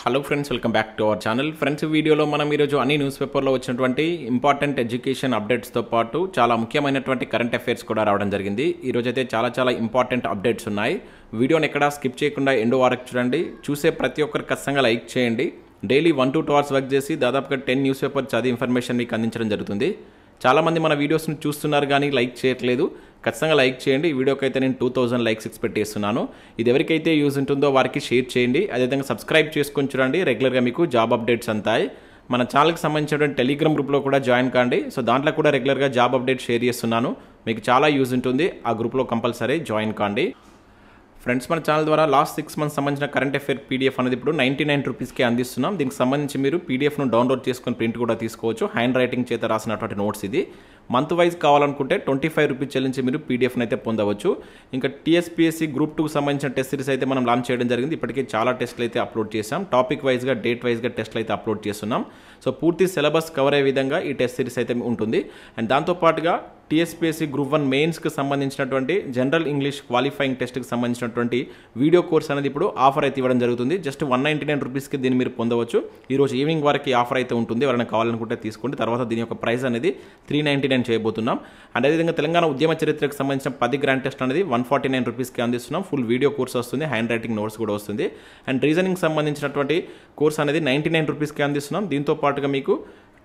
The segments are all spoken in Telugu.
hello friends welcome back to our channel friends వీడియోలో మనం ఈరోజు అన్ని న్యూస్ పేపర్లో వచ్చినటువంటి ఇంపార్టెంట్ ఎడ్యుకేషన్ అప్డేట్స్తో పాటు చాలా ముఖ్యమైనటువంటి కరెంట్ అఫైర్స్ కూడా రావడం జరిగింది ఈరోజు అయితే చాలా చాలా ఇంపార్టెంట్ అప్డేట్స్ ఉన్నాయి వీడియోని ఎక్కడా స్కిప్ చేయకుండా ఎండు వారకు చూడండి చూసే ప్రతి ఒక్కరు ఖచ్చితంగా లైక్ చేయండి daily one two two hours work చేసి దాదాపుగా టెన్ న్యూస్ పేపర్ చదివి ఇన్ఫర్మేషన్ మీకు అందించడం జరుగుతుంది చాలామంది మన వీడియోస్ని చూస్తున్నారు కానీ లైక్ చేయట్లేదు ఖచ్చితంగా లైక్ చేయండి ఈ వీడియోకైతే నేను టూ థౌసండ్ లైక్స్ ఎక్స్పెక్ట్ చేస్తున్నాను ఇది ఎవరికైతే యూజ్ ఉంటుందో వారికి షేర్ చేయండి అదేవిధంగా సబ్స్క్రైబ్ చేసుకొని చూడండి రెగ్యులర్గా మీకు జాబ్ అప్డేట్స్ అంతాయి మన ఛానల్కి సంబంధించిన టెలిగ్రామ్ గ్రూప్లో కూడా జాయిన్ కాండి సో దాంట్లో కూడా రెగ్యులర్గా జాబ్ అప్డేట్ షేర్ చేస్తున్నాను మీకు చాలా యూజ్ ఉంటుంది ఆ గ్రూప్లో కంపల్సరీ జాయిన్ కాండి ఫ్రెండ్స్ మన ఛానల్ ద్వారా లాస్ట్ సిక్స్ మంత్స్ సంబంధించిన కరెంట్ అఫేర్ పీడిఎఫ్ అనేది ఇప్పుడు నైంటీ నైన్ రూపీస్కి అందిస్తున్నాం దీనికి సంబంధించి మీరు పీడిఎఫ్ను డౌన్లోడ్ చేసుకుని ప్రింట్ కూడా తీసుకోవచ్చు హ్యాండ్ రైటింగ్ చేత రాసినటువంటి నోట్స్ ఇది మంత్ వైజ్ కావాలనుకుంటే ట్వంటీ ఫైవ్ రూపీస్ చెల్లించి మీరు పీడిఎఫ్ని అయితే పొందవచ్చు ఇంకా టీఎస్పీఎస్సీ గ్రూప్ టూకి సంబంధించిన టెస్ట్ సిరీస్ అయితే మనం లాంచ్ చేయడం జరిగింది ఇప్పటికే చాలా టెస్ట్లు అయితే అప్లోడ్ చేసాం టాపిక్ వైజ్గా డేట్ వైజ్గా టెస్ట్లు అయితే అప్లోడ్ చేస్తున్నాం సో పూర్తి సిలబస్ కవర్ అయ్యే విధంగా ఈ టెస్ట్ సిరీస్ అయితే ఉంటుంది అండ్ దాంతోపాటుగా టీఎస్పీఎస్సీ గ్రూప్ వన్ మెయిన్స్కి సంబంధించినటువంటి జనరల్ ఇంగ్లీష్ క్వాలిఫైయింగ్ టెస్ట్కి సంబంధించినటువంటి వీడియో కోర్స్ అనేది ఇప్పుడు ఆఫర్ అయితే ఇవ్వడం జరుగుతుంది జస్ట్ వన్ నైంటీ నైన్ రూపీస్కి దీన్ని మీరు పొందవచ్చు ఈరోజు ఈవినింగ్ వరకు ఆఫర్ అయితే ఉంటుంది ఎవరైనా కావాలనుకుంటే తీసుకోండి తర్వాత దీని యొక్క ప్రైస్ అనేది త్రీ నైంటీ నైన్ చేయబోతున్నాం అండ్ అదేవిధంగా తెలంగాణ ఉద్యమ చరిత్రకు సంబంధించిన పది గ్రాండ్ టెస్ట్ అనేది వన్ ఫార్టీ నైన్ రూపీస్కి అందిస్తున్నాం ఫుల్ వీడియో కోర్స్ వస్తుంది హ్యాండ్ రైటింగ్ నోట్స్ కూడా వస్తుంది అండ్ రీజనింగ్ సంబంధించినటువంటి కోర్స్ అనేది నైంటీ నైన్ రూపీస్కి అందిస్తున్నాం దీంతో పాటుగా మీకు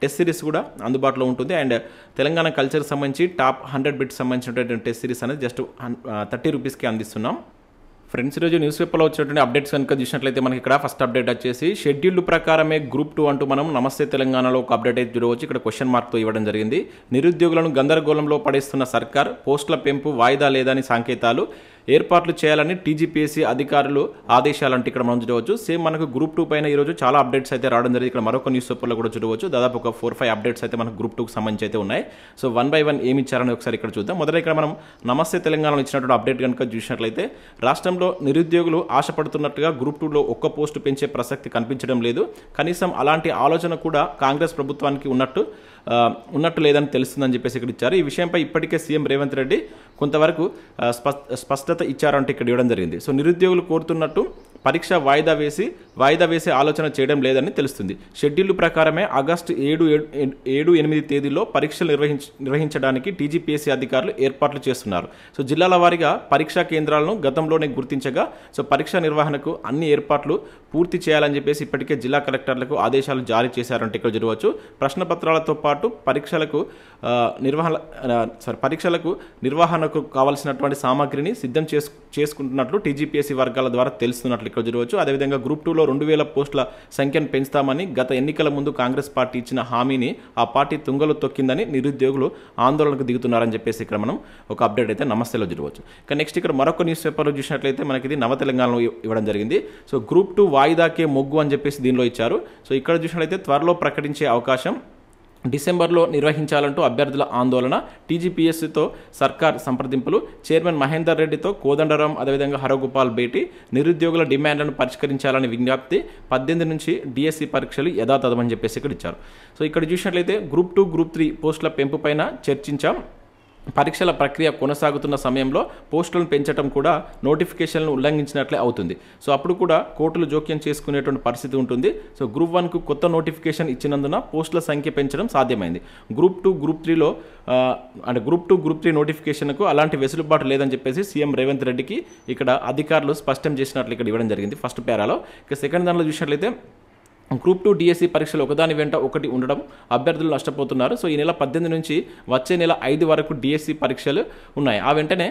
టెస్ట్ సిరీస్ కూడా అందుబాటులో ఉంటుంది అండ్ తెలంగాణ కల్చర్ సంబంధించి టాప్ హండ్రెడ్ బిట్స్ సంబంధించినటువంటి టెస్ట్ సిరీస్ అనేది జస్ట్ థర్టీ రూపీస్కి అందిస్తున్నాం ఫ్రెండ్స్ ఈరోజు న్యూస్ పేపర్లో వచ్చినటువంటి అప్డేట్స్ కనుక చూసినట్లయితే మనకి ఇక్కడ ఫస్ట్ అప్డేట్ వచ్చేసి షెడ్యూల్డ్ ప్రకారమే గ్రూప్ టూ అంటూ మనం నమస్తే తెలంగాణలో ఒక అప్డేట్ అయితే చూడవచ్చు ఇక్కడ క్వశ్చన్ మార్క్తో ఇవ్వడం జరిగింది నిరుద్యోగులను గందరగోళంలో పడేస్తున్న సర్కార్ పోస్టుల పెంపు వాయిదా లేదని సంకేతాలు ఏర్పాట్లు చేయాలని టీజీపీఎస్సీ అధికారులు ఆదేశాలంటే ఇక్కడ మనం చూడవచ్చు సేమ్ మనకు గ్రూప్ టూ పైన ఈరోజు చాలా అప్డేట్స్ అయితే రావడం జరిగింది ఇక్కడ మరొక న్యూస్ పేపర్లో కూడా చూడవచ్చు దాదాపు ఒక ఫోర్ ఫైవ్ అప్డేట్స్ అయితే మనకు గ్రూప్ టూకి సంబంధించి అయితే ఉన్నాయి సో వన్ బై వన్ ఏమి ఇచ్చారని ఒకసారి ఇక్కడ చూద్దాం మొదట ఇక్కడ మనం నమస్తే తెలంగాణలో ఇచ్చినటువంటి అప్డేట్ కనుక చూసినట్లయితే రాష్ట్రంలో నిరుద్యోగులు ఆశపడుతున్నట్టుగా గ్రూప్ టూలో ఒక్క పోస్టు పెంచే ప్రసక్తి కనిపించడం లేదు కనీసం అలాంటి ఆలోచన కూడా కాంగ్రెస్ ప్రభుత్వానికి ఉన్నట్టు ఉన్నట్టు లేదని తెలుస్తుందని చెప్పేసి ఇక్కడ ఇచ్చారు ఈ విషయంపై ఇప్పటికే సీఎం రేవంత్ రెడ్డి కొంతవరకు స్పష్టత ఇచ్చారంటే ఇక్కడ ఇవ్వడం జరిగింది సో నిరుద్యోగులు కోరుతున్నట్టు పరీక్ష వాయిదా వేసి వాయిదా వేసే ఆలోచన చేయడం లేదని తెలుస్తుంది షెడ్యూల్ ప్రకారమే ఆగస్టు ఏడు ఏడు ఎనిమిది తేదీలో పరీక్షలు నిర్వహించ నిర్వహించడానికి టీజీపీఎస్సీ అధికారులు ఏర్పాట్లు చేస్తున్నారు సో జిల్లాల వారీగా పరీక్షా కేంద్రాలను గతంలోనే గుర్తించగా సో పరీక్షా నిర్వహణకు అన్ని ఏర్పాట్లు పూర్తి చేయాలని చెప్పేసి ఇప్పటికే జిల్లా కలెక్టర్లకు ఆదేశాలు జారీ చేశారంటే ఇక్కడ జరగవచ్చు ప్రశ్న పత్రాలతో పాటు పరీక్షలకు నిర్వహణ సారీ పరీక్షలకు నిర్వహణకు కావాల్సినటువంటి సామాగ్రిని సిద్ధం చేసు చేసుకుంటున్నట్లు టీజీపీఎస్సీ వర్గాల ద్వారా తెలుస్తున్నట్లు ఇక్కడ జరగవచ్చు అదేవిధంగా గ్రూప్ టూలో రెండు వేల పోస్టుల సంఖ్యను పెంచుతామని గత ఎన్నికల ముందు కాంగ్రెస్ పార్టీ ఇచ్చిన హామీని ఆ పార్టీ తుంగలో తొక్కిందని నిరుద్యోగులు ఆందోళనకు దిగుతున్నారని చెప్పేసి ఇక్కడ మనం ఒక అప్డేట్ అయితే నమస్తేలో జరగవచ్చు ఇక నెక్స్ట్ ఇక్కడ మరొక న్యూస్ పేపర్లో చూసినట్లయితే మనకి ఇది నవ తెలంగాణలో ఇవ్వడం జరిగింది సో గ్రూప్ టూ వాయిదాకే మొగ్గు అని చెప్పేసి దీనిలో ఇచ్చారు సో ఇక్కడ చూసినట్లయితే త్వరలో ప్రకటించే అవకాశం డిసెంబర్లో నిర్వహించాలంటూ అభ్యర్థుల ఆందోళన టీజీపీఎస్సీతో సర్కార్ సంప్రదింపులు చైర్మన్ మహేందర్ రెడ్డితో కోదండరాం అదేవిధంగా హరగోపాల్ భేటీ నిరుద్యోగుల డిమాండ్లను పరిష్కరించాలని విజ్ఞప్తి పద్దెనిమిది నుంచి డిఎస్సి పరీక్షలు యథాతథమని చెప్పేసి ఇక్కడ ఇచ్చారు సో ఇక్కడ చూసినట్లయితే గ్రూప్ టూ గ్రూప్ త్రీ పోస్టుల పెంపుపైన చర్చించాం పరీక్షల ప్రక్రియ కొనసాగుతున్న సమయంలో పోస్టులను పెంచడం కూడా నోటిఫికేషన్లను ఉల్లంఘించినట్లే అవుతుంది సో అప్పుడు కూడా కోర్టులు జోక్యం చేసుకునేటువంటి పరిస్థితి ఉంటుంది సో గ్రూప్ వన్కు కొత్త నోటిఫికేషన్ ఇచ్చినందున పోస్టుల సంఖ్య పెంచడం సాధ్యమైంది గ్రూప్ టూ గ్రూప్ త్రీలో అంటే గ్రూప్ టూ గ్రూప్ త్రీ నోటిఫికేషన్కు అలాంటి వెసులుబాటు లేదని చెప్పేసి సీఎం రేవంత్ రెడ్డికి ఇక్కడ అధికారులు స్పష్టం చేసినట్లు ఇక్కడ ఇవ్వడం జరిగింది ఫస్ట్ పేరాలో ఇక సెకండ్ దానిలో చూసినట్లయితే గ్రూప్ టూ డిఎస్సి పరీక్షలు ఒకదాని వెంట ఒకటి ఉండడం అభ్యర్థులు నష్టపోతున్నారు సో ఈ నెల పద్దెనిమిది నుంచి వచ్చే నెల ఐదు వరకు డిఎస్సి పరీక్షలు ఉన్నాయి ఆ వెంటనే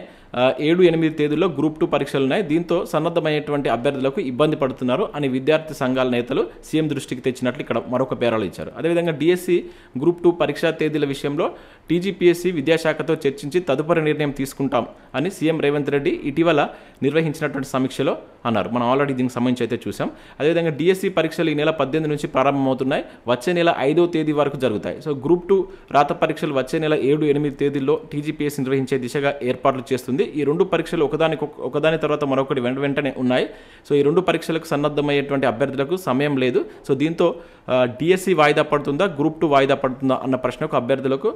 ఏడు ఎనిమిది తేదీల్లో గ్రూప్ టూ పరీక్షలు ఉన్నాయి దీంతో సన్నద్ధమైనటువంటి అభ్యర్థులకు ఇబ్బంది పడుతున్నారు అని విద్యార్థి సంఘాల నేతలు సీఎం దృష్టికి తెచ్చినట్లు ఇక్కడ మరొక పేరాలు ఇచ్చారు అదేవిధంగా డిఎస్సి గ్రూప్ టూ పరీక్షా తేదీల విషయంలో టీజీపీఎస్సీ విద్యాశాఖతో చర్చించి తదుపరి నిర్ణయం తీసుకుంటాం అని సీఎం రేవంత్ రెడ్డి ఇటీవల నిర్వహించినటువంటి సమీక్షలో అన్నారు మనం ఆల్రెడీ దీనికి సంబంధించి అయితే చూసాం అదేవిధంగా డిఎస్సి పరీక్షలు ఈ నెల పద్దెనిమిది నుంచి ప్రారంభమవుతున్నాయి వచ్చే నెల ఐదో తేదీ వరకు జరుగుతాయి సో గ్రూప్ టూ రాత పరీక్షలు వచ్చే నెల ఏడు ఎనిమిది తేదీల్లో టీజీపీఎస్ నిర్వహించే దిశగా ఏర్పాట్లు చేస్తుంది ఈ రెండు పరీక్షలు ఒకదాని ఒకదాని తర్వాత మరొకటి వెంట వెంటనే ఉన్నాయి సో ఈ రెండు పరీక్షలకు సన్నద్ధమయ్యేటువంటి అభ్యర్థులకు సమయం లేదు సో దీంతో డిఎస్సి వాయిదా పడుతుందా గ్రూప్ టూ వాయిదా పడుతుందా అన్న ప్రశ్నకు అభ్యర్థులకు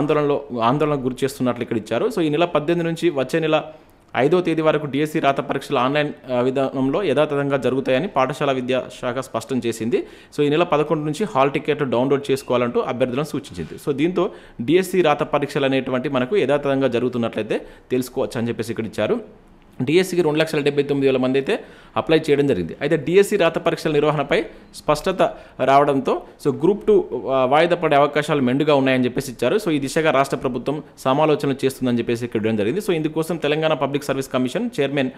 ఆందోళనలో ఆందోళనకు గురి చేస్తున్నట్లు ఇక్కడ ఇచ్చారు సో ఈ నెల పద్దెనిమిది నుంచి వచ్చే నెల ఐదో తేదీ వరకు డిఎస్సి e రాత పరీక్షలు ఆన్లైన్ విధానంలో యథాతథంగా జరుగుతాయని పాఠశాల విద్యాశాఖ స్పష్టం చేసింది సో ఈ నెల పదకొండు నుంచి హాల్ టికెట్ డౌన్లోడ్ చేసుకోవాలంటూ అభ్యర్థులను సూచించింది సో దీంతో డిఎస్సి e రాత పరీక్షలు అనేటువంటి మనకు యథాతథంగా జరుగుతున్నట్లయితే తెలుసుకోవచ్చు అని చెప్పేసి ఇక్కడ ఇచ్చారు డిఎస్సికి రెండు లక్షల డెబ్బై తొమ్మిది వేల మంది అయితే అప్లై చేయడం జరిగింది అయితే డిఎస్సి రాత పరీక్షల నిర్వహణపై స్పష్టత రావడంతో సో గ్రూప్ టూ వాయిదా పడే అవకాశాలు మెండుగా ఉన్నాయని చెప్పేసి ఇచ్చారు సో ఈ దిశగా రాష్ట్ర ప్రభుత్వం సమాలోచనలు చేస్తుందని చెప్పేసి ఇక్కడ ఇవ్వడం జరిగింది సో ఇందుకోసం Telangana public service commission chairman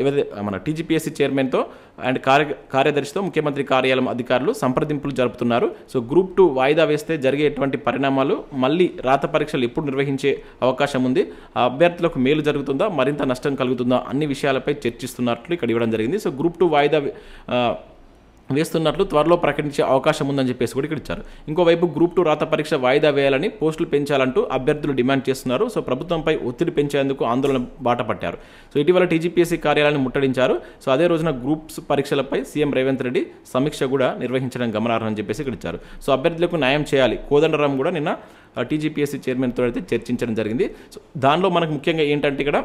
ఏవైతే మన టీజీపీఎస్సీ చైర్మన్తో అండ్ కార్య కార్యదర్శితో ముఖ్యమంత్రి కార్యాలయం అధికారులు సంప్రదింపులు జరుపుతున్నారు సో గ్రూప్ టూ వాయిదా వేస్తే జరిగేటువంటి పరిణామాలు మళ్ళీ రాత పరీక్షలు ఎప్పుడు నిర్వహించే అవకాశం ఉంది అభ్యర్థులకు మేలు జరుగుతుందా మరింత నష్టం కలుగుతుంది జరుగుతుందో అన్ని విషయాలపై చర్చిస్తున్నట్లు ఇక్కడ ఇవ్వడం జరిగింది సో గ్రూప్ టూ వాయిదా వేస్తున్నట్లు త్వరలో ప్రకటించే అవకాశం ఉందని చెప్పేసి కూడా ఇక్కడ ఇచ్చారు ఇంకోవైపు గ్రూప్ టూ రాత పరీక్ష వాయిదా వేయాలని పోస్టులు పెంచాలంటూ అభ్యర్థులు డిమాండ్ చేస్తున్నారు సో ప్రభుత్వంపై ఒత్తిడి పెంచేందుకు ఆందోళన బాట పట్టారు సో ఇటీవల టీజీపీఎస్సీ కార్యాలయాన్ని ముట్టడించారు సో అదే రోజున గ్రూప్స్ పరీక్షలపై సీఎం రేవంత్ రెడ్డి సమీక్ష కూడా నిర్వహించడం గమనార్హం అని చెప్పేసి ఇక్కడ ఇచ్చారు సో అభ్యర్థులకు న్యాయం చేయాలి కోదండరామ్ కూడా నిన్న టీజీపీఎస్సీ చైర్మన్తో అయితే చర్చించడం జరిగింది సో దానిలో మనకు ముఖ్యంగా ఏంటంటే ఇక్కడ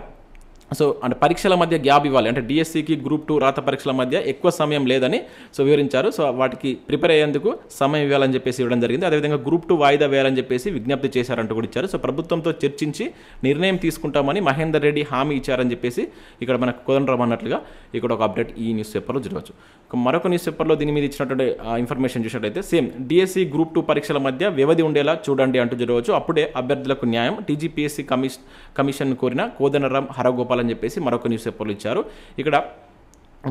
సో అంటే పరీక్షల మధ్య గ్యాప్ ఇవ్వాలి అంటే డిఎస్సికి గ్రూప్ టూ రాత పరీక్షల మధ్య ఎక్కువ సమయం లేదని సో వివరించారు సో వాటికి ప్రిపేర్ అయ్యేందుకు సమయం ఇవ్వాలని చెప్పేసి ఇవ్వడం జరిగింది అదేవిధంగా గ్రూప్ టూ వాయిదా వేయాలని చెప్పేసి విజ్ఞప్తి చేశారంటూ కూడా ఇచ్చారు సో ప్రభుత్వంతో చర్చించి నిర్ణయం తీసుకుంటామని మహేందర్ రెడ్డి హామీ ఇచ్చారని చెప్పేసి ఇక్కడ మనకు కుదరం అన్నట్లుగా ఇక్కడ ఒక అప్డేట్ ఈ న్యూస్ పేపర్లో జరగవచ్చు మరొక న్యూస్ పేపర్లో దీని మీద ఇచ్చినటువంటి ఇన్ఫర్మేషన్ చూసినట్టయితే సేమ్ డిఎస్సి గ్రూప్ టూ పరీక్షల మధ్య వ్యవధి ఉండేలా చూడండి అంటూ జరగవచ్చు అప్పుడే అభ్యర్థులకు న్యాయం టీజీపీఎస్సీ కమిషన్ కమిషన్ కోరిన కోదండరాం హరగోపాల్ చెప్పాలని చెప్పేసి మరొక న్యూస్ పేపర్లు ఇచ్చారు ఇక్కడ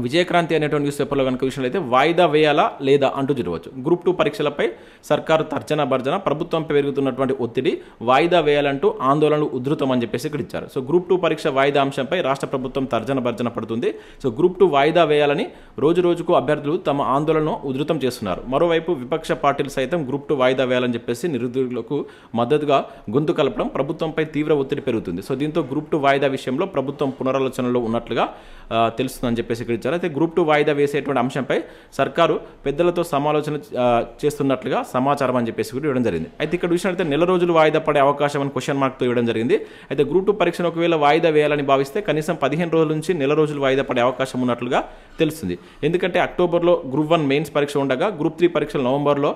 విజయక్రాంతి అనేటువంటి న్యూస్ పేపర్లో కనుక విషయంలో అయితే వాయిదా వేయాలా లేదా అంటూ చూడవచ్చు గ్రూప్ టూ పరీక్షలపై సర్కారు తర్జన భర్జన ప్రభుత్వం పెరుగుతున్నటువంటి ఒత్తిడి వాయిదా వేయాలంటూ ఆందోళనలు ఉధృతం అని చెప్పేసి ఇక్కడ ఇచ్చారు సో గ్రూప్ టూ పరీక్ష వాయిదా అంశంపై రాష్ట్ర ప్రభుత్వం తర్జన భర్జన పడుతుంది సో గ్రూప్ టూ వాయిదా వేయాలని రోజు రోజుకు అభ్యర్థులు తమ ఆందోళనను ఉధృతం చేస్తున్నారు మరోవైపు విపక్ష పార్టీలు సైతం గ్రూప్ టూ వాయిదా వేయాలని చెప్పేసి నిరుద్యోగులకు మద్దతుగా గొంతు కలపడం ప్రభుత్వంపై తీవ్ర ఒత్తిడి పెరుగుతుంది సో దీంతో గ్రూప్ టూ వాయిదా విషయంలో ప్రభుత్వం పునరాలోచనలో ఉన్నట్లుగా తెలుస్తుందని చెప్పేసి ఇక్కడ ప్రవేశించారు అయితే గ్రూప్ టూ వాయిదా వేసేటువంటి అంశంపై సర్కారు పెద్దలతో సమాలోచన చేస్తున్నట్లుగా సమాచారం అని చెప్పేసి కూడా ఇవ్వడం జరిగింది అయితే ఇక్కడ చూసినట్లయితే నెల రోజులు వాయిదా పడే అవకాశం అని క్వశ్చన్ మార్క్తో ఇవ్వడం జరిగింది అయితే గ్రూప్ టూ పరీక్షను ఒకవేళ వాయిదా వేయాలని భావిస్తే కనీసం పదిహేను రోజుల నుంచి నెల రోజులు వాయిదా పడే అవకాశం ఉన్నట్లుగా తెలుస్తుంది ఎందుకంటే అక్టోబర్లో గ్రూప్ వన్ మెయిన్స్ పరీక్ష ఉండగా గ్రూప్ త్రీ పరీక్షలు నవంబర్లో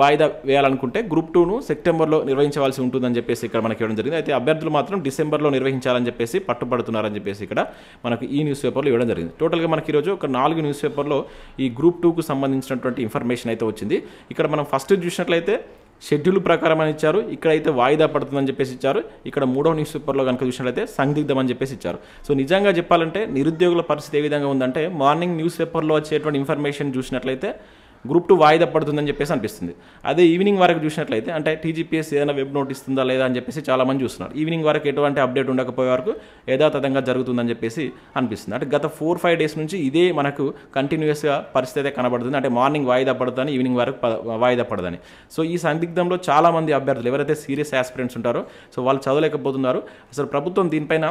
వాయిదా వేయాలనుకుంటే గ్రూప్ టూను సెప్టెంబర్లో నిర్వహించవలసి ఉంటుందని చెప్పేసి ఇక్కడ మనకి ఇవ్వడం జరిగింది అయితే అభ్యర్థులు మాత్రం డిసెంబర్లో నిర్వహించాలని చెప్పేసి పట్టుబడుతున్నారని చెప్పేసి ఇక్కడ మనకు ఈ న్యూస్ పేపర్లో ఇవ్వడం జరిగింది టోటల్గా మనకి ఈరోజు ఒక నాలుగు న్యూస్ పేపర్లో ఈ గ్రూప్ టూకు సంబంధించినటువంటి ఇన్ఫర్మేషన్ అయితే వచ్చింది ఇక్కడ మనం ఫస్ట్ చూసినట్లయితే షెడ్యూల్ ప్రకారం అని ఇచ్చారు అయితే వాయిదా పడుతుందని చెప్పేసి ఇచ్చారు ఇక్కడ మూడో న్యూస్ పేపర్లో కనుక చూసినట్లయితే సందిగ్ధం అని చెప్పేసి ఇచ్చారు సో నిజంగా చెప్పాలంటే నిరుద్యోగుల పరిస్థితి ఏ విధంగా ఉందంటే మార్నింగ్ న్యూస్ పేపర్లో వచ్చేటువంటి ఇన్ఫర్మేషన్ చూసినట్లయితే గ్రూప్ టూ వాయిదా పడుతుందని చెప్పేసి అనిపిస్తుంది అదే ఈవినింగ్ వరకు చూసినట్లయితే అంటే టీజీపీఎస్ ఏదైనా వెబ్ నోట్ ఇస్తుందా లేదా అని చెప్పేసి చాలామంది చూస్తున్నారు ఈవినింగ్ వరకు ఎటువంటి అప్డేట్ ఉండకపోయే వరకు యథాతథంగా జరుగుతుందని చెప్పేసి అనిపిస్తుంది అంటే గత ఫోర్ ఫైవ్ డేస్ నుంచి ఇదే మనకు కంటిన్యూస్గా పరిస్థితి అయితే కనబడుతుంది అంటే మార్నింగ్ వాయిదా పడుతుందని ఈవినింగ్ వరకు వాయిదా పడదని సో ఈ సందిగ్ధంలో చాలామంది అభ్యర్థులు ఎవరైతే సీరియస్ యాస్పిరెంట్స్ ఉంటారో సో వాళ్ళు చదవలేకపోతున్నారు అసలు ప్రభుత్వం దీనిపైన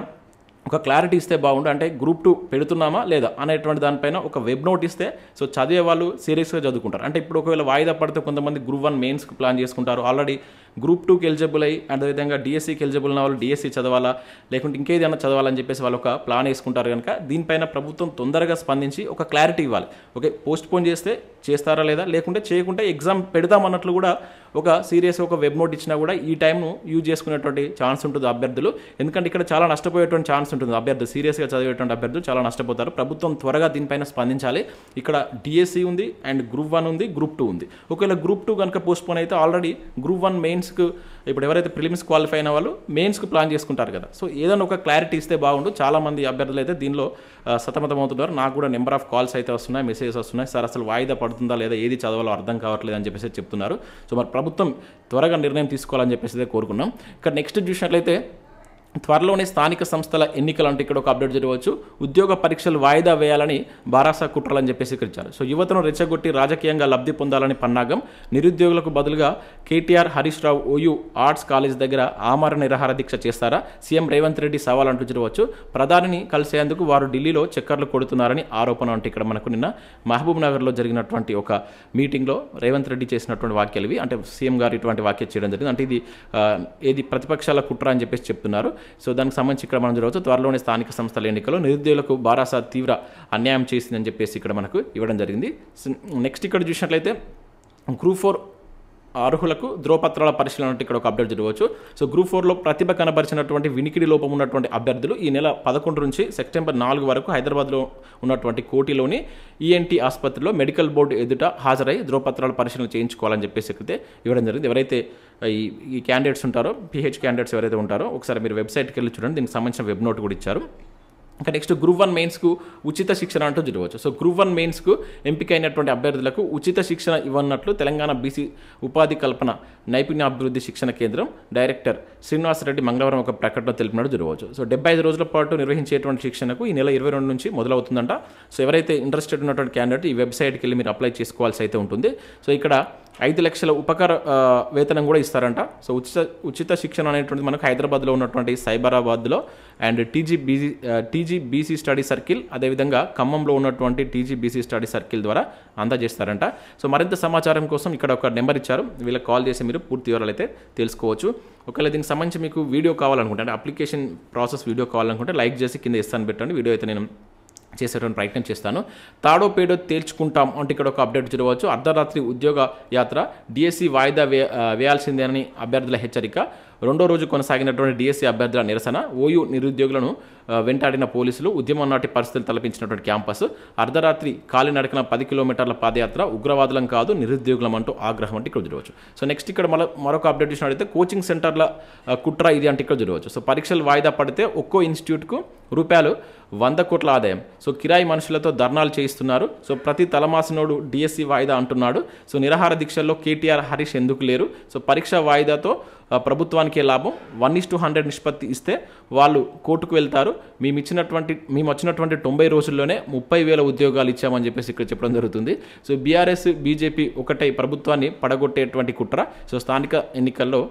ఒక క్లారిటీ ఇస్తే బాగుండు అంటే గ్రూప్ టూ పెడుతున్నామా లేదా అనేటువంటి దానిపైన ఒక వెబ్ నోట్ ఇస్తే సో చదివే వాళ్ళు సీరియస్గా చదువుకుంటారు అంటే ఇప్పుడు ఒకవేళ వాయిదా పడితే కొంతమంది గ్రూప్ వన్ మెయిన్స్కి ప్లాన్ చేసుకుంటారు ఆల్రెడీ గ్రూప్ టూకి ఎలిజిబుల్ అయ్యి అదేవిధంగా డిఎస్సికి ఎలిజిబుల్ ఉన్న వాళ్ళు డిఎస్సి చదవాలా లేకుంటే ఇంకేదైనా చదవాలని చెప్పేసి వాళ్ళు ఒక ప్లాన్ వేసుకుంటారు కనుక దీనిపైన ప్రభుత్వం తొందరగా స్పందించి ఒక క్లారిటీ ఇవ్వాలి ఓకే పోస్ట్ పోన్ చేస్తే చేస్తారా లేదా లేకుంటే చేయకుంటే ఎగ్జామ్ పెడతామన్నట్లు కూడా ఒక సీరియస్ ఒక వెబ్ నోట్ ఇచ్చినా కూడా ఈ టైంను యూజ్ చేసుకునేటువంటి ఛాన్స్ ఉంటుంది అభ్యర్థులు ఎందుకంటే ఇక్కడ చాలా నష్టపోయేటువంటి ఛాన్స్ ఉంటుంది అభ్యర్థులు సీరియస్గా చదివేటువంటి అభ్యర్థులు చాలా నష్టపోతారు ప్రభుత్వం త్వరగా దీనిపైన స్పందించాలి ఇక్కడ డిఎస్సి ఉంది అండ్ గ్రూప్ వన్ ఉంది గ్రూప్ టూ ఉంది ఒకవేళ గ్రూప్ టూ కనుక పోస్ట్పోన్ అయితే ఆల్రెడీ గ్రూప్ వన్ మెయిన్ మెయిన్స్కు ఇప్పుడు ఎవరైతే ప్రిలిమ్స్ క్వాలిఫై అయిన వాళ్ళు మెయిన్స్కు ప్లాన్ చేసుకుంటారు కదా సో ఏదైనా ఒక క్లారిటీ ఇస్తే బాగుండు చాలామంది అభ్యర్థులు అయితే దీనిలో సతమతమవుతున్నారు నాకు కూడా నెంబర్ ఆఫ్ కాల్స్ అయితే వస్తున్నాయి మెసేజెస్ వస్తున్నాయి సార్ అసలు వాయిదా పడుతుందా లేదా ఏది చదవాలో అర్థం కావట్లేదు అని చెప్పేసి చెప్తున్నారు సో మరి ప్రభుత్వం త్వరగా నిర్ణయం తీసుకోవాలని చెప్పేసి కోరుకున్నాం ఇక నెక్స్ట్ చూసినట్లయితే త్వరలోనే స్థానిక సంస్థల ఎన్నికలు అంటే ఇక్కడ ఒక అప్డేట్ జరగవచ్చు ఉద్యోగ పరీక్షలు వాయిదా వేయాలని బారాసా కుట్రలని చెప్పేసి కలిచారు సో యువతను రెచ్చగొట్టి రాజకీయంగా లబ్ధి పొందాలని పన్నాగం నిరుద్యోగులకు బదులుగా KTR Harish Rao OU arts college దగ్గర ఆమరణ నిరహార దీక్ష చేస్తారా సీఎం రేవంత్ రెడ్డి సవాల్ అంటూ జరగవచ్చు ప్రధానిని కలిసేందుకు వారు ఢిల్లీలో చక్కర్లు కొడుతున్నారని ఆరోపణ అంటే ఇక్కడ మనకు నిన్న మహబూబ్ నగర్లో జరిగినటువంటి ఒక మీటింగ్లో రేవంత్ రెడ్డి చేసినటువంటి వాక్యాలు అంటే సీఎం గారు ఇటువంటి వాక్యం చేయడం జరిగింది అంటే ఇది ఏది ప్రతిపక్షాల కుట్ర అని చెప్పేసి చెప్తున్నారు సో దానికి సంబంధించి ఇక్కడ మనం చూడవచ్చు త్వరలోనే స్థానిక సంస్థల ఎన్నికల్లో నిరుద్యోగులకు బారాసా తీవ్ర అన్యాయం చేసిందని చెప్పేసి ఇక్కడ మనకు ఇవ్వడం జరిగింది నెక్స్ట్ ఇక్కడ చూసినట్లయితే గ్రూప్ ఫోర్ అర్హులకు ధ్రువపత్రాల పరిశీలన ఇక్కడ ఒక అప్డేట్ జరగవచ్చు సో గ్రూప్ ఫోర్లో ప్రతిభ కనబరిచినటువంటి వినికిడి లోపం ఉన్నటువంటి అభ్యర్థులు ఈ నెల పదకొండు నుంచి సెప్టెంబర్ నాలుగు వరకు హైదరాబాద్లో ఉన్నటువంటి కోటిలోని ఈఎన్టీ e ఆసుపత్రిలో మెడికల్ బోర్డు ఎదుట హాజరై ధ్రువపత్రాల పరిశీలన చేయించుకోవాలని చెప్పేసి అయితే ఇవ్వడం జరిగింది ఎవరైతే ఈ క్యాండిడేట్స్ ఉంటారో పిహెచ్ క్యాండిడేట్స్ ఎవరైతే ఉంటారో ఒకసారి మీరు వెబ్సైట్కి వెళ్ళి చూడండి దీనికి సంబంధించిన వెబ్ నోట్ కూడా ఇచ్చారు ఇంకా నెక్స్ట్ గ్రూప్ వన్ మెయిన్స్కు ఉచిత శిక్షణ అంటూ జరగవచ్చు సో గ్రూప్ వన్ మెయిన్స్కు ఎంపిక అయినటువంటి అభ్యర్థులకు ఉచిత శిక్షణ ఇవ్వనట్లు తెలంగాణ బీసీ ఉపాధి కల్పన నైపుణ్యాభివృద్ధి శిక్షణ కేంద్రం డైరెక్టర్ శ్రీనివాసరెడ్డి మంగళవారం ఒక ప్రకటన తెలిపినట్టు జరగవచ్చు సో డెబ్బై ఐదు రోజుల పాటు నిర్వహించేటువంటి శిక్షణకు ఈ నెల ఇరవై రెండు నుంచి మొదలవుతుందంట సో ఎవరైతే ఇంట్రెస్టెడ్ ఉన్నటువంటి క్యాండిడేట్ ఈ వెబ్సైట్కి వెళ్ళి మీరు అప్లై చేసుకోవాల్సి అయితే ఉంటుంది సో ఇక్కడ ఐదు లక్షల ఉపకార వేతనం కూడా ఇస్తారంట సో ఉచిత ఉచిత శిక్షణ అనేటువంటిది మనకు హైదరాబాద్లో ఉన్నటువంటి సైబరాబాద్లో and TGBC TGBC study circle అదేవిధంగా ఖమ్మంలో ఉన్నటువంటి టీజీబీసీ స్టడీ సర్కిల్ ద్వారా అందజేస్తారంట సో మరింత సమాచారం కోసం ఇక్కడ ఒక నెంబర్ ఇచ్చారు వీళ్ళకి కాల్ చేసి మీరు పూర్తి వివరాలు అయితే తెలుసుకోవచ్చు ఒకవేళ దీనికి సంబంధించి మీకు వీడియో కావాలనుకుంటే అంటే అప్లికేషన్ ప్రాసెస్ వీడియో కావాలనుకుంటే లైక్ చేసి కింద ఇస్తాను పెట్టండి వీడియో అయితే నేను చేసేటువంటి ప్రయత్నం చేస్తాను తాడో పేడో తేల్చుకుంటాం అంటే ఇక్కడ ఒక అప్డేట్ చూడవచ్చు అర్ధరాత్రి ఉద్యోగ యాత్ర డిఎస్సి వాయిదా వే వేయాల్సిందేనని అభ్యర్థుల హెచ్చరిక రెండో రోజు కొనసాగినటువంటి డిఎస్సీ అభ్యర్థుల నిరసన ఓయూ నిరుద్యోగులను వెంటాడిన పోలీసులు ఉద్యమం నాటి పరిస్థితులు తలపించినటువంటి క్యాంపస్ అర్ధరాత్రి కాలి నడకన పది కిలోమీటర్ల పాదయాత్ర ఉగ్రవాదులం కాదు నిరుద్యోగులం అంటూ ఆగ్రహం అంటే ఇక్కడ చూడవచ్చు సో నెక్స్ట్ ఇక్కడ మరొక అప్డేట్ చూసినట్లయితే కోచింగ్ సెంటర్ల కుట్ర ఇది అంటే ఇక్కడ చూడవచ్చు సో పరీక్షలు వాయిదా పడితే ఒక్కో ఇన్స్టిట్యూట్కు రూపాయలు వంద కోట్ల ఆదాయం సో కిరాయి మనుషులతో ధర్నాలు చేయిస్తున్నారు సో ప్రతి తలమాసినోడు డిఎస్సి e వాయిదా అంటున్నాడు సో నిరాహార దీక్షల్లో కేటీఆర్ హరీష్ ఎందుకు లేరు సో పరీక్ష వాయిదాతో ప్రభుత్వానికే లాభం వన్ ఇస్ టు హండ్రెడ్ నిష్పత్తి ఇస్తే వాళ్ళు కోర్టుకు వెళ్తారు మేము ఇచ్చినటువంటి మేము వచ్చినటువంటి తొంభై రోజుల్లోనే ముప్పై వేల ఉద్యోగాలు ఇచ్చామని చెప్పేసి ఇక్కడ చెప్పడం జరుగుతుంది సో బీఆర్ఎస్ బీజేపీ ఒకటై ప్రభుత్వాన్ని పడగొట్టేటువంటి కుట్ర సో స్థానిక ఎన్నికల్లో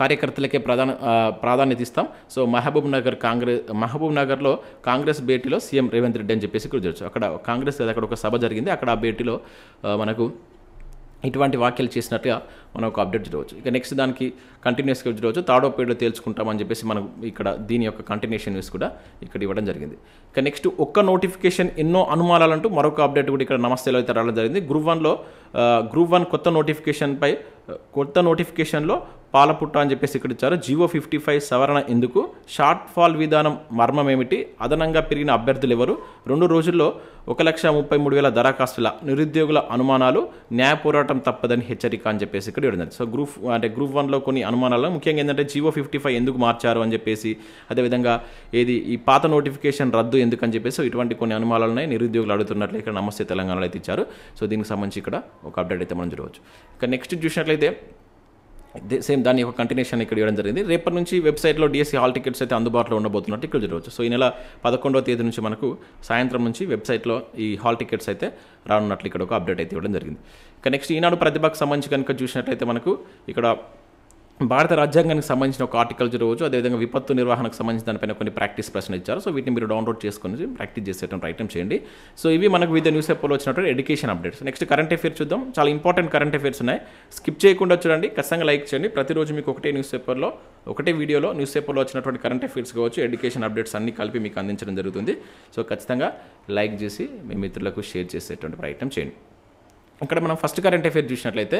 కార్యకర్తలకే ప్రధాన ప్రాధాన్యత ఇస్తాం సో మహబూబ్ నగర్ కాంగ్రెస్ మహబూబ్ నగర్లో కాంగ్రెస్ భేటీలో సీఎం రేవంత్ రెడ్డి అని చెప్పేసి ఇక్కడ అక్కడ కాంగ్రెస్ అక్కడ ఒక సభ జరిగింది అక్కడ ఆ భేటీలో మనకు ఇటువంటి వ్యాఖ్యలు చేసినట్టుగా మనం ఒక అప్డేట్ చూడవచ్చు ఇక నెక్స్ట్ దానికి కంటిన్యూస్గా చూడవచ్చు థర్డో పీరియడ్ తేల్చుకుంటామని చెప్పేసి మనం ఇక్కడ దీని యొక్క కంటిన్యూషన్ న్యూస్ కూడా ఇక్కడ ఇవ్వడం జరిగింది ఇక నెక్స్ట్ ఒక్క నోటిఫికేషన్ ఎన్నో అనుమానాలంటూ మరొక అప్డేట్ కూడా ఇక్కడ నమస్తేలో అయితే రావడం జరిగింది గ్రూప్ వన్లో గ్రూప్ వన్ కొత్త నోటిఫికేషన్పై కొత్త నోటిఫికేషన్లో పాలపుట్ట అని చెప్పేసి ఇక్కడ ఇచ్చారు జివో ఫిఫ్టీ ఫైవ్ సవరణ ఎందుకు షార్ట్ ఫాల్ విధానం మర్మం ఏమిటి అదనంగా పెరిగిన అభ్యర్థులు ఎవరు రెండు రోజుల్లో ఒక లక్ష ముప్పై మూడు వేల దరఖాస్తుల నిరుద్యోగుల అనుమానాలు న్యాయ పోరాటం తప్పదని హెచ్చరిక అని చెప్పేసి ఇక్కడ ఇవ్వడం సో గ్రూప్ అంటే గ్రూప్ వన్లో కొన్ని అనుమానాలు ముఖ్యంగా ఏంటంటే జివో ఫిఫ్టీ ఫైవ్ ఎందుకు మార్చారు అని చెప్పేసి అదేవిధంగా ఏది ఈ పాత నోటిఫికేషన్ రద్దు ఎందుకు అని చెప్పేసి ఇటువంటి కొన్ని అనుమానాలు ఉన్నాయి నిరుద్యోగులు అడుగుతున్నట్లు ఇక్కడ నమస్తే తెలంగాణలో అయితే ఇచ్చారు సో దీనికి సంబంధించి ఇక్కడ ఒక అప్డేట్ అయితే మనం చూడవచ్చు ఇక నెక్స్ట్ చూసినట్లయితే సేమ్ దాన్ని ఒక కంటిన్యూషన్ ఇక్కడ ఇవ్వడం జరిగింది రేపటి నుంచి వెబ్సైట్లో డిఎస్సీ హాల్ టికెట్స్ అయితే అందుబాటులో ఉండబోతున్నట్టు ఇక్కడ చూడవచ్చు సో ఈ నెల పదకొండవ తేదీ నుంచి మనకు సాయంత్రం నుంచి వెబ్సైట్లో ఈ హాల్ టికెట్స్ అయితే రానున్నట్లు ఇక్కడ ఒక అప్డేట్ అయితే ఇవ్వడం జరిగింది ఇక నెక్స్ట్ ఈనాడు ప్రతిభకు సంబంధించి కనుక చూసినట్లయితే మనకు ఇక్కడ భారత రాజ్యాంగానికి సంబంధించిన ఒక ఆర్టికల్ చూడవచ్చు అదేవిధంగా విపత్తు నిర్వహణకు సంబంధించిన దానిపైన కొన్ని ప్రాక్టీస్ ప్రశ్న ఇచ్చారు సో వీటిని మీరు డౌన్లోడ్ చేసుకుని ప్రాక్టీస్ చేసేటం రైటం చేయండి సో ఇవి మనకు వివిధ న్యూస్ పేపర్లో వచ్చినటువంటి education updates next current affair చూద్దాం చాలా ఇంపార్టెంట్ కరెంట్ అఫేర్స్ ఉన్నాయి స్కిప్ చేయకుండా చూడండి ఖచ్చితంగా లైక్ చేయండి ప్రతిరోజు మీకు ఒకటే న్యూస్ పేపర్లో ఒకటే వీడియోలో న్యూస్ పేపర్లో వచ్చినటువంటి కరెంట్ అఫేర్స్ కావచ్చు ఎడ్యుకేషన్ అప్డేట్స్ అన్ని కలిపి మీకు అందించడం జరుగుతుంది సో ఖచ్చితంగా లైక్ చేసి మీ మిత్రులకు షేర్ చేసేటువంటి ప్రయత్నం చేయండి ఇక్కడ మనం ఫస్ట్ కరెంట్ అఫేర్ చూసినట్లయితే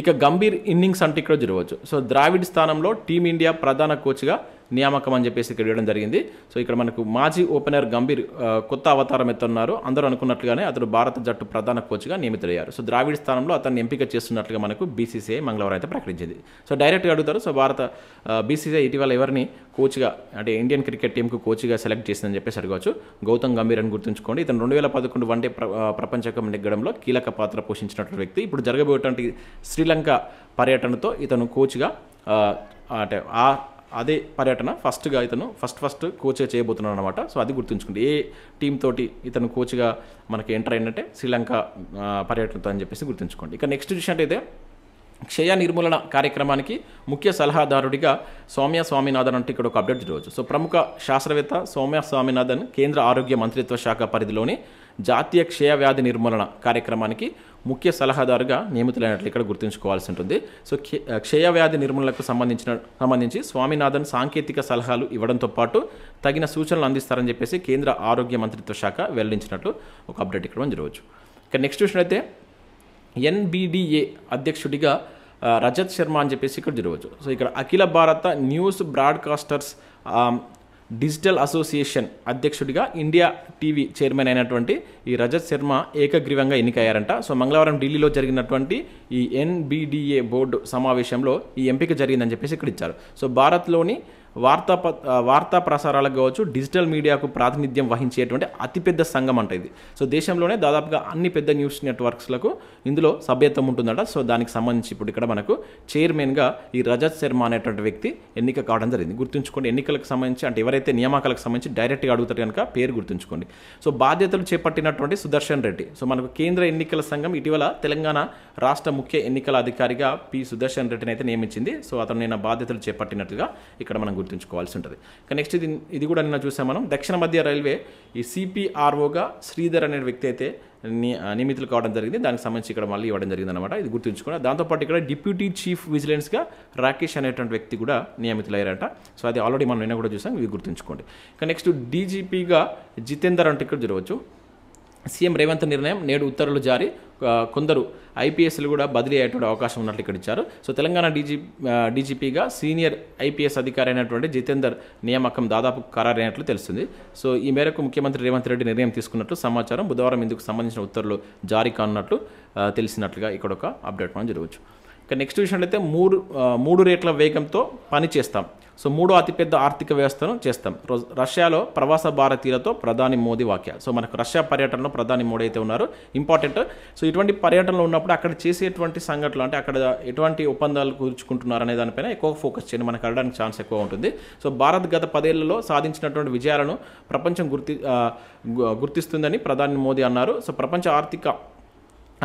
ఇక గంభీర్ ఇన్నింగ్స్ అంటే ఇక్కడ జరగవచ్చు సో ద్రావిడ్ స్థానంలో టీమిండియా ప్రధాన కోచ్గా నియామకం అని చెప్పేసి ఇక్కడ ఇవ్వడం జరిగింది సో ఇక్కడ మనకు మాజీ ఓపెనర్ గంభీర్ కొత్త అవతారం ఎత్తున్నారు అందరూ అనుకున్నట్లుగానే అతను భారత జట్టు ప్రధాన కోచ్గా నియమితులయ్యారు సో ద్రావిడ్ స్థానంలో అతన్ని ఎంపిక చేస్తున్నట్లుగా మనకు బీసీసీఐ మంగళవారం అయితే ప్రకటించింది సో డైరెక్ట్గా అడుగుతారు సో భారత బీసీసీఐ ఇటీవల ఎవరిని కోచ్గా అంటే ఇండియన్ క్రికెట్ టీంకు కోచ్గా సెలెక్ట్ చేసిందని చెప్పేసి అడగవచ్చు గౌతమ్ గంభీర్ అని గుర్తుంచుకోండి ఇతను రెండు వేల పదకొండు వన్డే ప్రపంచ ప్రపంచకం నెగ్గడంలో కీలక పాత్ర పోషించినటువంటి వ్యక్తి ఇప్పుడు జరగబోయేటువంటి శ్రీలంక పర్యటనతో ఇతను కోచ్గా అంటే ఆ అదే పర్యటన ఫస్ట్గా ఇతను ఫస్ట్ ఫస్ట్ కోచ్గా చేయబోతున్నాడు అనమాట సో అది గుర్తుంచుకోండి ఏ టీమ్ తోటి ఇతను కోచ్గా మనకి ఎంటర్ అయినట్టే శ్రీలంక పర్యటనతో అని చెప్పేసి గుర్తుంచుకోండి ఇక నెక్స్ట్ అయితే క్షయ నిర్మూలన కార్యక్రమానికి ముఖ్య సలహాదారుడిగా సౌమ్య స్వామినాథన్ అంటే ఇక్కడ ఒక అప్డేట్ చూడవచ్చు సో ప్రముఖ శాస్త్రవేత్త సౌమ్య స్వామినాథన్ కేంద్ర ఆరోగ్య మంత్రిత్వ శాఖ పరిధిలోని జాతీయ వ్యాధి నిర్మూలన కార్యక్రమానికి ముఖ్య సలహాదారుగా నియమితులైనట్లు ఇక్కడ గుర్తుంచుకోవాల్సి ఉంటుంది సో వ్యాధి నిర్మూలనకు సంబంధించిన సంబంధించి స్వామినాథన్ సాంకేతిక సలహాలు ఇవ్వడంతో పాటు తగిన సూచనలు అందిస్తారని చెప్పేసి కేంద్ర ఆరోగ్య మంత్రిత్వ శాఖ వెల్లడించినట్లు ఒక అప్డేట్ ఇక్కడ జరగవచ్చు ఇక నెక్స్ట్ చూసినట్లయితే ఎన్బిడిఏ అధ్యక్షుడిగా రజత్ శర్మ అని చెప్పేసి ఇక్కడ జరగవచ్చు సో ఇక్కడ అఖిల భారత న్యూస్ బ్రాడ్కాస్టర్స్ డిజిటల్ అసోసియేషన్ అధ్యక్షుడిగా ఇండియా టీవీ చైర్మన్ అయినటువంటి ఈ రజత్ శర్మ ఏకగ్రీవంగా ఎన్నికయ్యారంట సో మంగళవారం ఢిల్లీలో జరిగినటువంటి ఈ ఎన్బిడిఏ బోర్డు సమావేశంలో ఈ ఎంపిక జరిగిందని చెప్పేసి ఇక్కడ ఇచ్చారు సో భారత్లోని వార్తా వార్తా ప్రసారాలకు కావచ్చు డిజిటల్ మీడియాకు ప్రాతినిధ్యం వహించేటువంటి అతిపెద్ద సంఘం అంట ఇది సో దేశంలోనే దాదాపుగా అన్ని పెద్ద న్యూస్ నెట్వర్క్స్లకు ఇందులో సభ్యత్వం ఉంటుందట సో దానికి సంబంధించి ఇప్పుడు ఇక్కడ మనకు చైర్మన్గా ఈ రజత్ శర్మ అనేటువంటి వ్యక్తి ఎన్నిక కావడం జరిగింది గుర్తుంచుకోండి ఎన్నికలకు సంబంధించి అంటే ఎవరైతే నియామకాలకు సంబంధించి డైరెక్ట్గా అడుగుతారు కనుక పేరు గుర్తుంచుకోండి సో బాధ్యతలు చేపట్టినటువంటి సుదర్శన్ రెడ్డి సో మనకు కేంద్ర ఎన్నికల సంఘం ఇటీవల తెలంగాణ రాష్ట్ర ముఖ్య ఎన్నికల అధికారిగా పి సుదర్శన్ రెడ్డిని అయితే నియమించింది సో అతను నేను బాధ్యతలు చేపట్టినట్లుగా ఇక్కడ మనం గుర్తుంచుకోవాల్సి ఉంటుంది ఇక నెక్స్ట్ ఇది ఇది కూడా నిన్న చూసాం మనం దక్షిణ మధ్య రైల్వే ఈ సిపిఆర్ఓగా శ్రీధర్ అనే వ్యక్తి అయితే నియమితులు కావడం జరిగింది దానికి సంబంధించి ఇక్కడ మళ్ళీ ఇవ్వడం జరిగింది అనమాట ఇది గుర్తుంచుకున్నా దాంతోపాటు ఇక్కడ డిప్యూటీ చీఫ్ విజిలెన్స్గా రాకేష్ అనేటువంటి వ్యక్తి కూడా అయ్యారట సో అది ఆల్రెడీ మనం నిన్న కూడా చూసాం ఇది గుర్తుంచుకోండి ఇక నెక్స్ట్ డీజీపీగా జితేందర్ అంటే ఇక్కడ చూడవచ్చు సీఎం రేవంత్ నిర్ణయం నేడు ఉత్తర్వులు జారీ కొందరు ఐపీఎస్లు కూడా బదిలీ అయ్యేటువంటి అవకాశం ఉన్నట్లు ఇక్కడ ఇచ్చారు సో తెలంగాణ డీజీ డీజీపీగా సీనియర్ ఐపీఎస్ అధికారి అయినటువంటి జితేందర్ నియామకం దాదాపు ఖరారైనట్లు తెలుస్తుంది సో ఈ మేరకు ముఖ్యమంత్రి రేవంత్ రెడ్డి నిర్ణయం తీసుకున్నట్లు సమాచారం బుధవారం ఇందుకు సంబంధించిన ఉత్తర్వులు జారీ కానున్నట్లు తెలిసినట్లుగా ఇక్కడ ఒక అప్డేట్ మనం జరగవచ్చు ఇక నెక్స్ట్ విషయంలో మూడు మూడు రేట్ల వేగంతో పని చేస్తాం సో మూడో అతిపెద్ద ఆర్థిక వ్యవస్థను చేస్తాం రష్యాలో ప్రవాస భారతీయులతో ప్రధాని మోదీ వాక్య సో మనకు రష్యా పర్యటనలో ప్రధాని మోడీ అయితే ఉన్నారు ఇంపార్టెంట్ సో ఇటువంటి పర్యటనలో ఉన్నప్పుడు అక్కడ చేసేటువంటి సంఘటనలు అంటే అక్కడ ఎటువంటి ఒప్పందాలు కూర్చుకుంటున్నారు అనే దానిపైన ఎక్కువ ఫోకస్ చేయండి మనకు అడడానికి ఛాన్స్ ఎక్కువ ఉంటుంది సో భారత్ గత పదేళ్లలో సాధించినటువంటి విజయాలను ప్రపంచం గుర్తి గుర్తిస్తుందని ప్రధాని మోదీ అన్నారు సో ప్రపంచ ఆర్థిక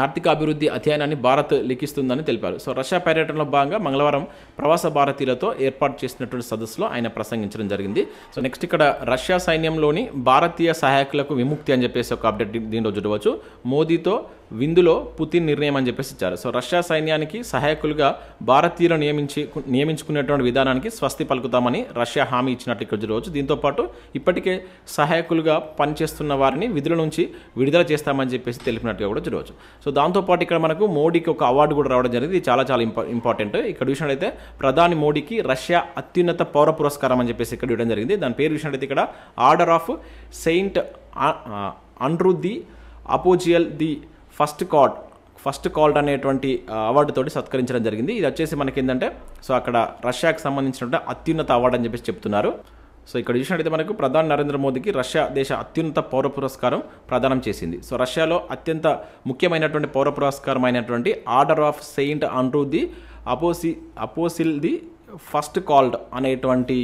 ఆర్థిక అభివృద్ధి అధ్యయనాన్ని భారత్ లిఖిస్తుందని తెలిపారు సో రష్యా పర్యటనలో భాగంగా మంగళవారం ప్రవాస భారతీయులతో ఏర్పాటు చేసినటువంటి సదస్సులో ఆయన ప్రసంగించడం జరిగింది సో నెక్స్ట్ ఇక్కడ రష్యా సైన్యంలోని భారతీయ సహాయకులకు విముక్తి అని చెప్పేసి ఒక అప్డేట్ దీనిలో చూడవచ్చు మోదీతో విందులో పుతిన్ నిర్ణయం అని చెప్పేసి ఇచ్చారు సో రష్యా సైన్యానికి సహాయకులుగా భారతీయులను నియమించి నియమించుకునేటువంటి విధానానికి స్వస్తి పలుకుతామని రష్యా హామీ ఇచ్చినట్టు ఇక్కడ రోజు దీంతోపాటు ఇప్పటికే సహాయకులుగా పనిచేస్తున్న వారిని విధుల నుంచి విడుదల చేస్తామని చెప్పేసి తెలిపినట్టుగా కూడా చూడవచ్చు సో దాంతోపాటు ఇక్కడ మనకు మోడీకి ఒక అవార్డు కూడా రావడం జరిగింది ఇది చాలా చాలా ఇంపా ఇంపార్టెంట్ ఇక్కడ చూసినట్టయితే ప్రధాని మోడీకి రష్యా అత్యున్నత పౌర పురస్కారం అని చెప్పేసి ఇక్కడ ఇవ్వడం జరిగింది దాని పేరు చూసినట్లయితే ఇక్కడ order of saint Andrew the apostle the first called first called అనేటువంటి అవార్డుతోటి సత్కరించడం జరిగింది ఇది వచ్చేసి మనకి ఏంటంటే సో అక్కడ రష్యాకు సంబంధించినటువంటి అత్యున్నత అవార్డు అని చెప్పేసి చెప్తున్నారు సో ఇక్కడ చూసినట్టయితే మనకు ప్రధాని నరేంద్ర మోదీకి రష్యా దేశ అత్యున్నత పౌర పురస్కారం ప్రదానం చేసింది సో రష్యాలో అత్యంత ముఖ్యమైనటువంటి పౌర పురస్కారం అయినటువంటి order of saint Andrew the అపోసి అపోసిల్ ది ఫస్ట్ కాల్డ్ అనేటువంటి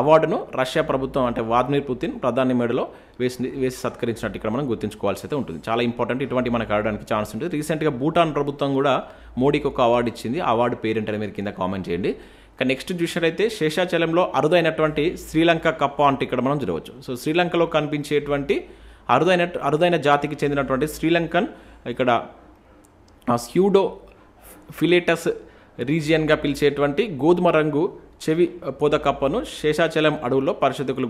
అవార్డును రష్యా ప్రభుత్వం అంటే వాద్మీర్ పుతిన్ ప్రధాని మేడలో వేసి వేసి సత్కరించినట్టు ఇక్కడ మనం గుర్తుంచుకోవాల్సి అయితే ఉంటుంది చాలా ఇంపార్టెంట్ ఇటువంటి మనకు ఆడడానికి ఛాన్స్ ఉంటుంది రీసెంట్గా భూటాన్ ప్రభుత్వం కూడా మోడీకి ఒక అవార్డు ఇచ్చింది అవార్డు పేరేంటని మీరు కింద కామెంట్ చేయండి ఇక నెక్స్ట్ చూసినట్లయితే శేషాచలంలో అరుదైనటువంటి శ్రీలంక కప్ప అంటే ఇక్కడ మనం చూడవచ్చు సో శ్రీలంకలో కనిపించేటువంటి అరుదైన అరుదైన జాతికి చెందినటువంటి శ్రీలంకన్ ఇక్కడ స్యూడో ఫిలేటస్ రీజియన్గా పిలిచేటువంటి గోధుమ రంగు చెవి పొద కప్పను శేషాచలం అడవుల్లో పరిశోధకులు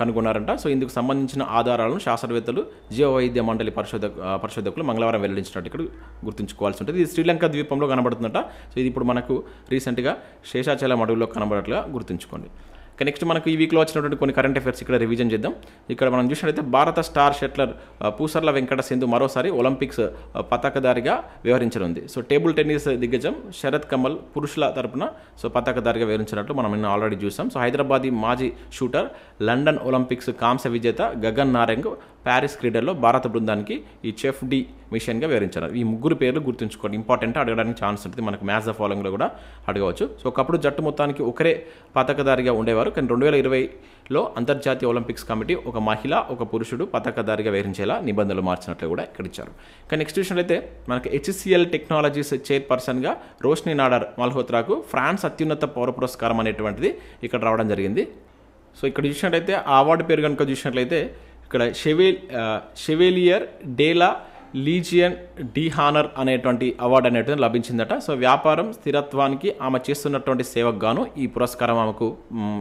కనుగొన్నారంట సో ఇందుకు సంబంధించిన ఆధారాలను శాస్త్రవేత్తలు జీవవైద్య మండలి పరిశోధ పరిశోధకులు మంగళవారం వెల్లడించినట్టు ఇక్కడ గుర్తుంచుకోవాల్సి ఉంటుంది ఇది శ్రీలంక ద్వీపంలో కనబడుతుందట సో ఇది ఇప్పుడు మనకు రీసెంట్గా శేషాచలం అడవుల్లో కనబడట్లుగా గుర్తుంచుకోండి నెక్స్ట్ మనకు ఈ వీక్లో వచ్చినటువంటి కొన్ని కరెంట్ అఫేర్స్ ఇక్కడ రివిజన్ చేద్దాం ఇక్కడ మనం చూసినట్లయితే భారత స్టార్ షెట్లర్ పూసర్ల వెంకట సింధు మరోసారి ఒలింపిక్స్ పతాకదారిగా వ్యవహరించనుంది సో టేబుల్ టెన్నిస్ దిగ్గజం శరత్ కమల్ పురుషుల తరపున సో పతాకదారిగా వివరించినట్లు మనం నిన్న ఆల్రెడీ చూసాం సో హైదరాబాద్ మాజీ షూటర్ లండన్ ఒలింపిక్స్ కాంస్య విజేత గగన్ నారెంగ్ ప్యారిస్ క్రీడల్లో భారత బృందానికి ఈ చెఫ్ డి మిషన్గా వివరించారు ఈ ముగ్గురు పేర్లు గుర్తుంచుకోండి ఇంపార్టెంట్ అడగడానికి ఛాన్స్ ఉంటుంది మనకు మ్యాచ్ ద ఫాలోయింగ్లో కూడా అడగవచ్చు సో ఒకప్పుడు జట్టు మొత్తానికి ఒకరే పతకదారిగా ఉండేవారు కానీ రెండు వేల ఇరవైలో అంతర్జాతీయ ఒలింపిక్స్ కమిటీ ఒక మహిళ ఒక పురుషుడు పతాకధారిగా వేరించేలా నిబంధనలు మార్చినట్లు కూడా ఇక్కడ ఇచ్చారు కానీ నెక్స్ట్ విషయంలో అయితే మనకి హెచ్సిఎల్ టెక్నాలజీస్ చైర్పర్సన్గా రోష్ని నాడర్ మల్హోత్రాకు ఫ్రాన్స్ అత్యున్నత పౌర పురస్కారం అనేటువంటిది ఇక్కడ రావడం జరిగింది సో ఇక్కడ చూసినట్లయితే ఆ అవార్డు పేరు కనుక చూసినట్లయితే ఇక్కడ షెవే chevalier de la legion de honour అనేటువంటి అవార్డు అనేటువంటి లభించిందట సో వ్యాపారం స్థిరత్వానికి ఆమె చేస్తున్నటువంటి సేవకు గాను ఈ పురస్కారం ఆమెకు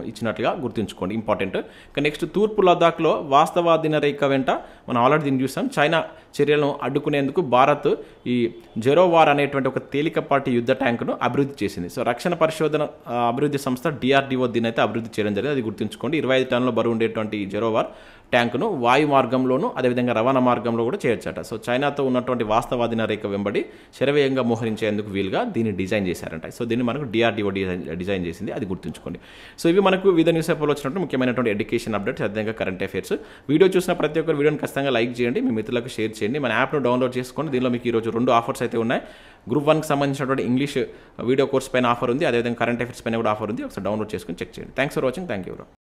ఇచ్చినట్లుగా గుర్తుంచుకోండి ఇంపార్టెంట్ ఇక నెక్స్ట్ తూర్పు లద్దాఖ్లో వాస్తవాధీన రేఖ వెంట మనం ఆల్రెడీ దీన్ని చూసాం చైనా చర్యలను అడ్డుకునేందుకు భారత్ ఈ జెరోవార్ అనేటువంటి ఒక తేలికపాటి యుద్ధ ట్యాంకును అభివృద్ధి చేసింది సో రక్షణ పరిశోధన అభివృద్ధి సంస్థ డిఆర్డిఓ దీని అయితే అభివృద్ధి చేయడం జరిగింది అది గుర్తుంచుకోండి ఇరవై ఐదు టన్నుల బరువు ఉండేటువంటి జెరోవార్ ట్యాంకును వాయు మార్గంలోనూ అదేవిధంగా రవాణా మార్గంలో కూడా చేయొచ్చట సో చైనాతో ఉన్నటువంటి వాస్తవాధీన రేఖ వెంబడి శరవేయంగా మోహరించేందుకు వీలుగా దీన్ని డిజైన్ చేశారంట సో దీన్ని మనకు డిఆర్డిఓ డిజైన్ డిజైన్ చేసింది అది గుర్తుంచుకోండి సో ఇవి మనకు వివిధ న్యూస్ పేపర్లో వచ్చినట్టు ముఖ్యమైనటువంటి ఎడ్యుకేషన్ అప్డేట్స్ అదేవిధంగా కరెంట్ అఫేర్స్ వీడియో చూసిన ప్రతి ఒక్కరు వీడియోని ఖచ్చితంగా లైక్ చేయండి మీ మిత్రులకు షేర్ చేయండి మన యాప్ను డౌన్లోడ్ చేసుకోండి దీనిలో మీకు ఈరోజు రెండు ఆఫర్స్ అయితే ఉన్నాయి గ్రూప్ వన్కి సంబంధించినటువంటి ఇంగ్లీష్ వీడియో కోర్స్ పైన ఆఫర్ ఉంది అదేవిధంగా కరెంట్ అఫేర్స్ పైన కూడా ఆఫర్ ఉంది ఒకసారి డౌన్లోడ్ చేసుకుని చెక్ చేయండి thanks for watching thank you